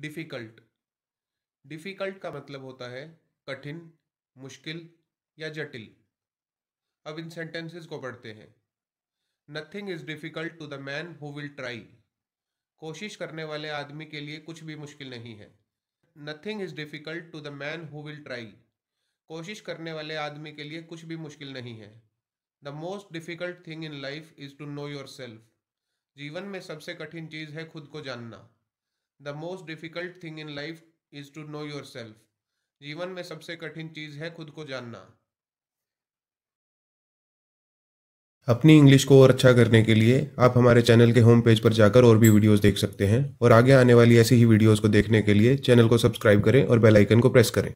difficult difficult का मतलब होता है कठिन मुश्किल या जटिल अब इन सेंटेंसेस को पढ़ते हैं nothing is difficult to the man who will try कोशिश करने वाले आदमी के लिए कुछ भी मुश्किल नहीं है nothing is difficult to the man who will try कोशिश करने वाले आदमी के लिए कुछ भी मुश्किल नहीं है the most difficult thing in life is to know yourself जीवन में सबसे कठिन चीज़ है खुद को जानना the most difficult thing in life is to know yourself जीवन में सबसे कठिन चीज है खुद को जानना अपनी इंग्लिश को और अच्छा करने के लिए आप हमारे चैनल के होम पेज पर जाकर और भी वीडियोस देख सकते हैं और आगे आने वाली ऐसी ही वीडियोस को देखने के लिए चैनल को सब्सक्राइब करें और बेल आइकन को प्रेस करें